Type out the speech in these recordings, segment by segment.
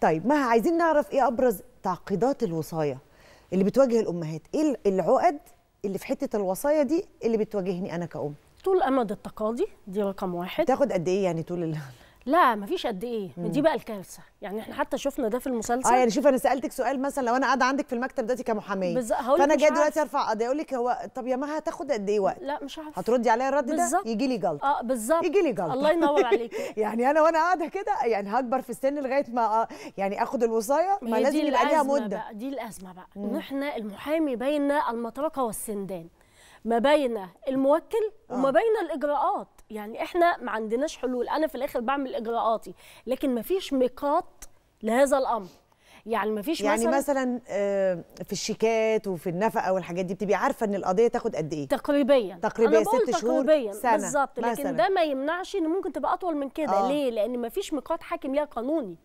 طيب مها عايزين نعرف ايه ابرز تعقيدات الوصايه اللي بتواجه الامهات ايه العقد اللي في حته الوصايه دي اللي بتواجهني انا كأم طول امد التقاضي دي رقم واحد تاخد قد ايه يعني طول ال... لا مفيش قد ايه مم. دي بقى الكارثه يعني احنا حتى شفنا ده في المسلسل اه يعني شوف انا سالتك سؤال مثلا لو انا قاعده عندك في المكتب دلوقتي كمحاميه بز... فانا جاي دلوقتي ارفع قضيه اقول لك هو طب يا ما هتاخد قد ايه وقت لا مش عارف هتردي عليا الرد ده يجي لي جلطه اه بالظبط يجي لي جلطه الله ينور عليك يعني انا وانا قاعده كده يعني هكبر في السن لغايه ما آه، يعني اخد الوصايه ما لازم يبقى ليها مده بقى دي الازمه بقى ان احنا المحامي بين المطرقه والسندان ما بين الموكل وما آه. بين الاجراءات يعني احنا ما عندناش حلول انا في الاخر بعمل اجراءاتي لكن ما فيش ميقات لهذا الامر يعني ما فيش يعني مثلا, مثلا آه، في الشيكات وفي النفقه والحاجات دي بتبقى عارفه ان القضيه تاخد قد ايه تقريبيا تقريبيا ست شهور سنه بالظبط لكن ده ما يمنعش ان ممكن تبقى اطول من كده آه. ليه لان ما فيش ميقات حاكم ليها قانوني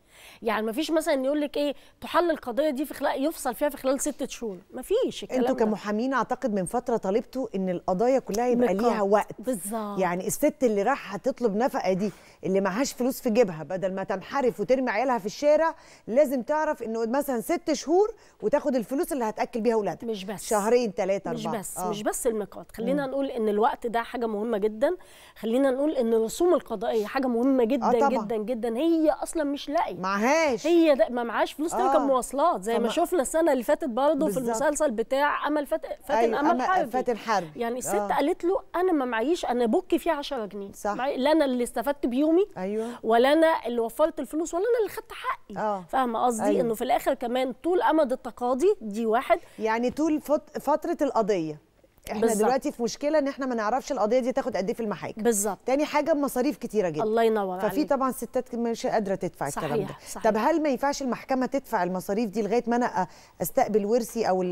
يعني ما فيش مثلا يقول لك ايه تحل القضيه دي في خلال يفصل فيها في خلال ست شهور ما فيش الكلام انتوا كمحامين اعتقد من فتره طالبتوا ان القضايا كلها يبقى ليها وقت بالظبط يعني الست اللي راح هتطلب نفقه دي اللي معهاش فلوس في جيبها بدل ما تنحرف وترمي عيالها في الشارع لازم تعرف انه مثلا ست شهور وتاخد الفلوس اللي هتاكل بيها اولادها مش بس شهرين ثلاثه اربعه مش بس آه. مش بس الميقات خلينا م. نقول ان الوقت ده حاجه مهمه جدا خلينا نقول ان الرسوم القضائيه حاجه مهمه جدا آه طبعًا. جدا جدا هي اصلا مش لاقي معهاش هي ده ما معهاش فلوس آه. تركب مواصلات زي ما شفنا السنه اللي فاتت برضه في المسلسل بتاع امل فات... فاتن أيوة امل حربي فاتن حربي يعني آه. الست قالت له انا ما معيش انا بوكي فيه 10 جنيه صح معي... لا انا اللي استفدت بيومي ايوه ولا انا اللي وفرت الفلوس ولا انا اللي خدت حقي آه. فاهمه قصدي أيوة. انه في الاخر كمان طول امد التقاضي دي واحد يعني طول فت... فتره القضيه احنا بالزبط. دلوقتي في مشكله ان احنا ما نعرفش القضيه دي تاخد قد ايه في المحاكم بالظبط تاني حاجه مصاريف كتيره جدا الله ينور ففي طبعا ستات مش قادره تدفع صحيح. الكلام ده صحيح. طب هل ما ينفعش المحكمه تدفع المصاريف دي لغايه ما انا استقبل ورثي او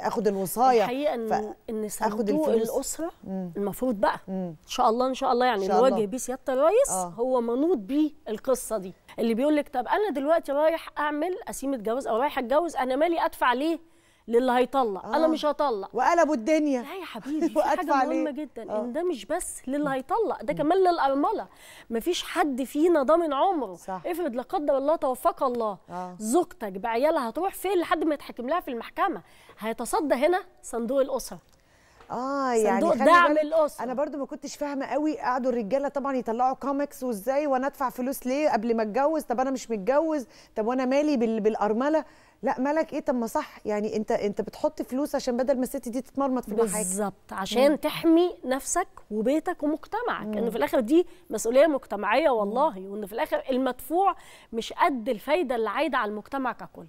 اخد الوصايه الحقيقه ان ف... ان اخد الاسره مم. المفروض بقى مم. ان شاء الله ان شاء الله يعني نواجه بيه سياده الرئيس آه. هو منوط بيه القصه دي اللي بيقول لك طب انا دلوقتي رايح اعمل قسيمه جواز او رايح اتجوز انا مالي ادفع ليه للي هيطلع آه. انا مش هطلع وقلبوا الدنيا لا يا حبيبي في حاجه مهمه جدا آه. ان ده مش بس للي هيطلع ده كمان للارمله مفيش حد فينا ضامن عمره صح. افرض لا قدر الله توفق الله آه. زوجتك بعيالها هتروح فين لحد ما يتحكم لها في المحكمه هيتصدى هنا صندوق الاسره اه يعني صندوق دعم الاسره انا برضو ما كنتش فاهمه قوي قعدوا الرجاله طبعا يطلعوا كوميكس وازاي وانا ادفع فلوس ليه قبل ما اتجوز طب انا مش متجوز طب وانا مالي بال... بالارمله لا مالك ايه طب ما صح يعني انت انت بتحط فلوس عشان بدل ما الست دي تتمرمط في حاجه بالظبط عشان مم. تحمي نفسك وبيتك ومجتمعك مم. انه في الاخر دي مسؤوليه مجتمعيه والله مم. وان في الاخر المدفوع مش قد الفايده اللي عايده على المجتمع ككل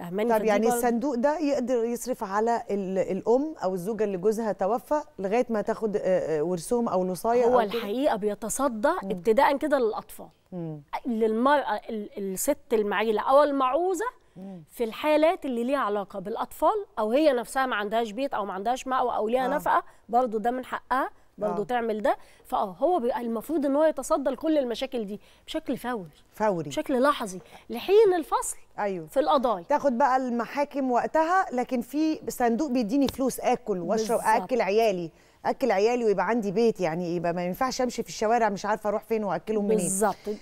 فهماني طب يعني الصندوق ده يقدر يصرف على الام او الزوجه اللي جوزها توفى لغايه ما تاخد آه، آه، ورثهم او نصايه هو أو الحقيقه بيتصدى ابتداء كده للاطفال مم. للمراه الست المعيله او المعوزه في الحالات اللي ليها علاقه بالاطفال او هي نفسها ما عندهاش بيت او ما عندهاش مأوى او ليها آه. نفقه برضو ده من حقها برضه آه. تعمل ده فاه هو بيبقى المفروض ان هو يتصدى لكل المشاكل دي بشكل فوري فوري بشكل لحظي لحين الفصل ايوه في القضايا تاخد بقى المحاكم وقتها لكن في صندوق بيديني فلوس اكل واشرب اكل عيالي اكل عيالي ويبقى عندي بيت يعني يبقى ما ينفعش امشي في الشوارع مش عارفه اروح فين واكلهم منين بالظبط